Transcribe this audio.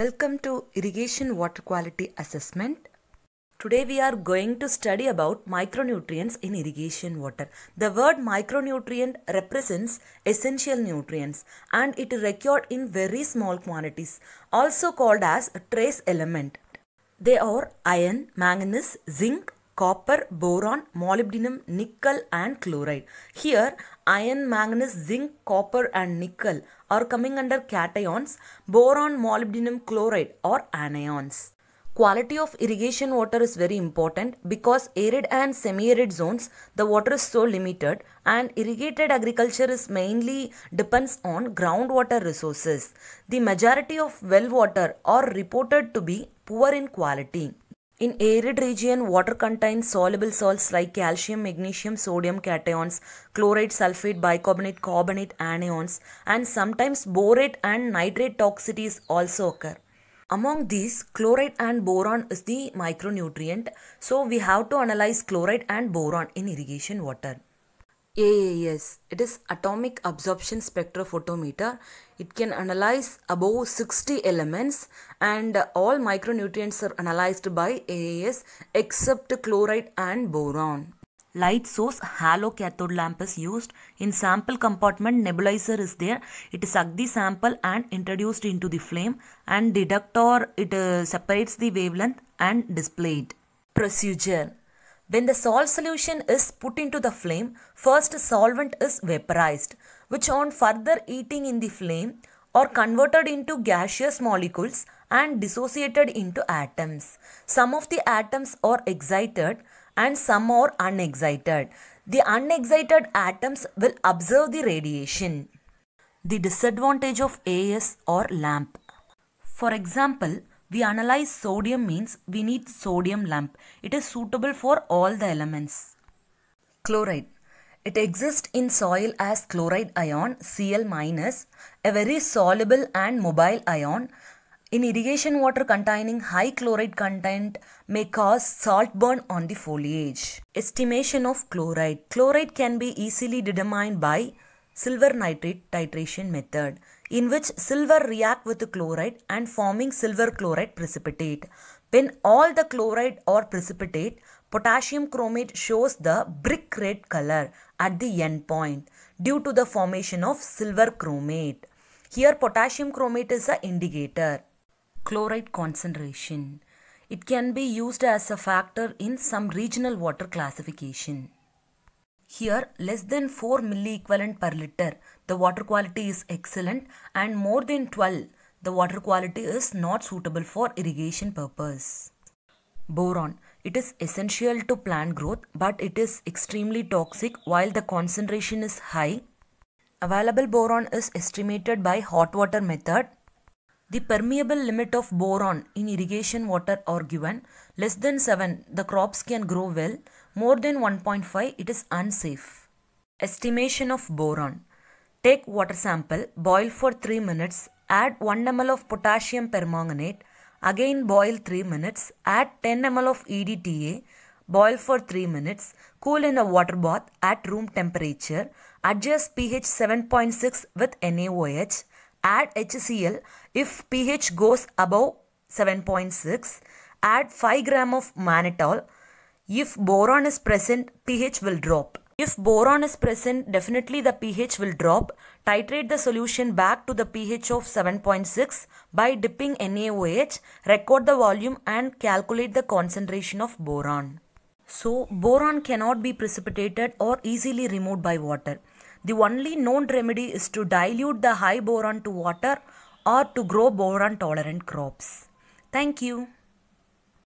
Welcome to Irrigation Water Quality Assessment. Today we are going to study about micronutrients in irrigation water. The word micronutrient represents essential nutrients and it is required in very small quantities, also called as trace element. They are iron, manganese, zinc, copper, boron, molybdenum, nickel and chloride. Here iron, manganese, zinc, copper and nickel are coming under cations, boron, molybdenum, chloride or anions. Quality of irrigation water is very important because arid and semi-arid zones the water is so limited and irrigated agriculture is mainly depends on groundwater resources. The majority of well water are reported to be poor in quality. In arid region, water contains soluble salts like calcium, magnesium, sodium cations, chloride, sulfate, bicarbonate, carbonate anions, and sometimes borate and nitrate toxicities also occur. Among these, chloride and boron is the micronutrient, so we have to analyze chloride and boron in irrigation water. AAS. It is Atomic Absorption Spectrophotometer. It can analyze above 60 elements and all micronutrients are analyzed by AAS except chloride and boron. Light source halo cathode lamp is used. In sample compartment nebulizer is there. It sucks the sample and introduced into the flame and deductor it uh, separates the wavelength and display it. Procedure when the salt solution is put into the flame, first solvent is vaporized, which on further heating in the flame are converted into gaseous molecules and dissociated into atoms. Some of the atoms are excited and some are unexcited. The unexcited atoms will observe the radiation. The disadvantage of AS or LAMP. For example, we analyze sodium means we need sodium lamp. It is suitable for all the elements. Chloride. It exists in soil as chloride ion Cl a very soluble and mobile ion. In irrigation water containing high chloride content may cause salt burn on the foliage. Estimation of chloride. Chloride can be easily determined by silver nitrate titration method in which silver react with chloride and forming silver chloride precipitate. When all the chloride or precipitate, potassium chromate shows the brick red color at the end point due to the formation of silver chromate. Here potassium chromate is the indicator. Chloride concentration. It can be used as a factor in some regional water classification. Here less than 4 milliequivalent per liter the water quality is excellent and more than 12 the water quality is not suitable for irrigation purpose. Boron. It is essential to plant growth but it is extremely toxic while the concentration is high. Available boron is estimated by hot water method. The permeable limit of boron in irrigation water are given less than 7 the crops can grow well more than 1.5 it is unsafe. Estimation of boron. Take water sample, boil for 3 minutes, add 1 ml of potassium permanganate, again boil 3 minutes, add 10 ml of EDTA, boil for 3 minutes, cool in a water bath at room temperature, adjust pH 7.6 with NaOH, add HCl if pH goes above 7.6, add 5 gram of mannitol, if boron is present, pH will drop. If boron is present, definitely the pH will drop. Titrate the solution back to the pH of 7.6 by dipping NaOH, record the volume and calculate the concentration of boron. So, boron cannot be precipitated or easily removed by water. The only known remedy is to dilute the high boron to water or to grow boron tolerant crops. Thank you.